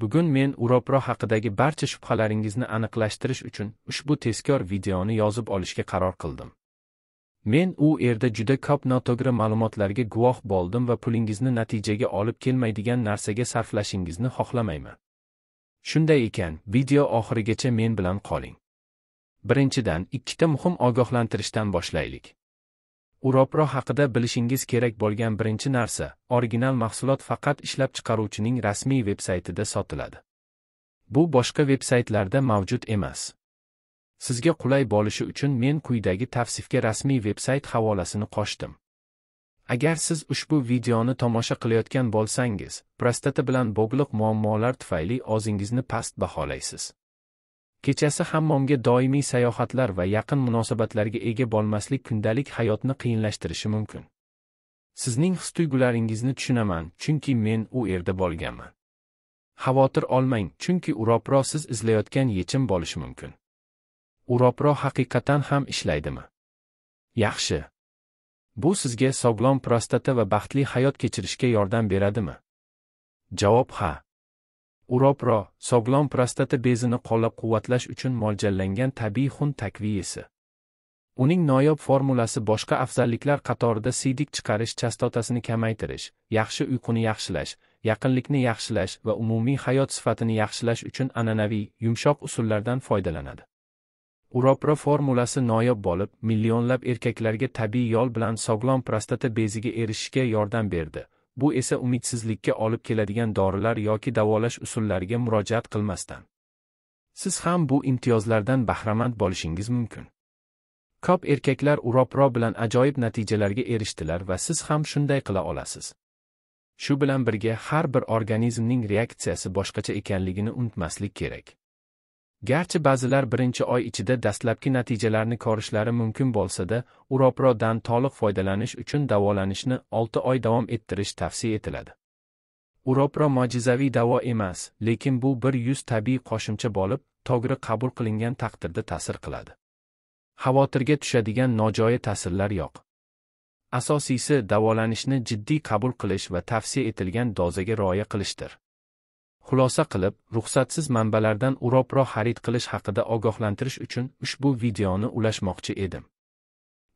Bugun men Uropro haqidagi barcha shubhalaringizni aniqlashtirish uchun ushbu tezkor videoni yozib olishga qaror qildim. Men u yerda juda ko'p noto'g'ri ma'lumotlarga guvoh bo'ldim va pulingizni natijaga olib kelmaydigan narsaga sarflashingizni xohlamayman. Shunday ekan, video oxirigacha men bilan qoling. Birinchidan, ikkita muhim ogohlantirishdan boshlaylik. Uropro haqida bilishingiz kerak bo'lgan birinchi narsa, original mahsulot faqat ishlab chiqaruvchining rasmiy veb-saytida sotiladi. Bu boshqa veb-saytlarda mavjud emas. Sizga qulay bo'lishi uchun men quyidagi tavsifga rasmiy veb-sayt havolasini qo'shdim. Agar siz ushbu videoni tomosha qilayotgan bo'lsangiz, prostata bilan bog'liq muammolar tufayli o'zingizni past baholaysiz. Kechasi hammomga doimiy sayohatlar va yaqin munosabatlarga ega bo'lmaslik kundalik hayotni qiyinlashtirishi mumkin. Sizning his-tuyg'ularingizni tushunaman, chunki men u yerda bo'lganman. Xavotir olmang, chunki Uropro siz izlayotgan yechim bo'lishi mumkin. Uropro haqiqatan ham ishlaydimi? Yaxshi. Bu sizga sog'lom prostata va baxtli hayot kechirishga yordam beradimi? Javob ha. Uropro, sog'lom prostata bezini qo'llab-quvvatlash uchun mo'ljallangan tabiiy xun takviyesi. Uning noyob formulasi boshqa afzalliklar qatorida siydik chiqarish chastotasini kamaytirish, yaxshi uyquni yaxshilash, yaqinlikni yaxshilash va umumiy hayot sifatini yaxshilash uchun an'anaviy, yumshoq usullardan foydalanadi. Uropro formulasi noyob bo'lib, millionlab erkaklarga tabiiy yo'l bilan sog'lom prostata beziga erishishga yordam berdi. bu esa umidsizlikka olib keladigan dorilar yoki davolash usullariga murojaat qilmasdan siz ham bu imtiyozlardan bahramand bo'lishingiz mumkin ko'p erkaklar uropro bilan ajoyib natijalarga erishdilar va siz ham shunday qila olasiz shu bilan birga har bir organizmning reaksiyasi boshqacha ekanligini unutmaslik kerak Garchi ba'zilar birinchi oy ichida dastlabki natijalarni ko'rishlari mumkin bo'lsa-da, uroprodan to'liq foydalanish uchun davolanishni 6 oy davom ettirish tavsiya etiladi. Uropro mojizaviy davo emas, lekin bu bir yuz tabiiy qo'shimcha bo'lib, togri qabul qilingan taqdirda ta'sir qiladi. Xavotirga tushadigan nojoya ta'sirlar yo'q. Asosiysi davolanishni jiddiy qabul qilish va tavsiya etilgan dozaga rioya qilishdir. Xulosa qilib, ruxsatsiz manbalardan o'roqroq xarid qilish haqida ogohlantirish uchun ushbu videoni ulashmoqchi edim.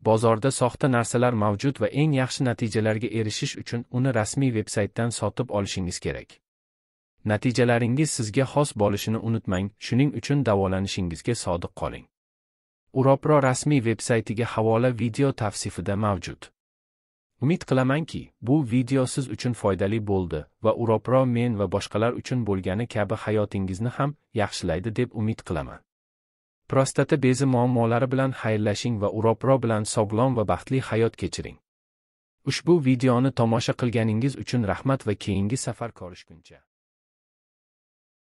Bozorda soxta narsalar mavjud va eng yaxshi natijalarga erishish uchun uni rasmiy veb-saytdan sotib olishingiz kerak. Natijalaringiz sizga xos bo'lishini unutmang, shuning uchun davolanishingizga sodiq qoling. Uropro rasmiy veb-saytiga havola video tavsifida mavjud. Umid qilamanki, bu video siz uchun foydali bo'ldi va Uropro men va boshqalar uchun bo'lgani kabi hayotingizni ham yaxshilaydi deb umid qilaman. Prostata bezi muammolari bilan xayrlashing va Uropro bilan sog'lom va baxtli hayot kechiring. Ushbu videoni tomosha qilganingiz uchun rahmat va keyingi safar ko'rishguncha.